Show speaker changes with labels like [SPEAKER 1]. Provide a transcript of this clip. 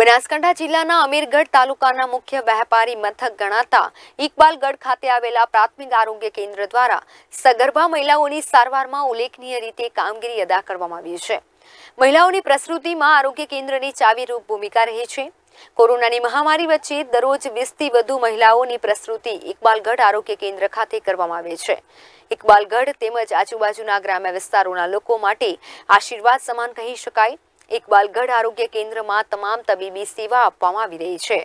[SPEAKER 1] બનાસકાંઠા જિલ્લાના અમીરગઢ તાલુકાના મુખ્ય વેપારી મથક ગણાતા ઇકબાલગઢ ખાતે આવેલા પ્રાથમિક આરોગ્ય કેન્દ્ર દ્વારા સગર્ભા મહિલાઓની સારવારમાં ઉલ્લેખનીય રીતે કામગીરી અદા કરવામાં આવી છે મહિલાઓની પ્રસૃતિમાં આરોગ્ય કેન્દ્રની ચાવીરૂપ ભૂમિકા રહે છે કોરોનાની મહામારી વચ્ચે દરરોજ વીસથી વધુ મહિલાઓની પ્રસૃતિ ઇકબાલગઢ આરોગ્ય કેન્દ્ર ખાતે કરવામાં આવે છે ઇકબાલગઢ તેમજ આજુબાજુના ગ્રામ્ય વિસ્તારોના લોકો માટે આશીર્વાદ સમાન કહી શકાય ઇકબાલગઢ આરોગ્ય કેન્દ્રમાં તમામ તબીબી સેવા આપવામાં આવી રહી છે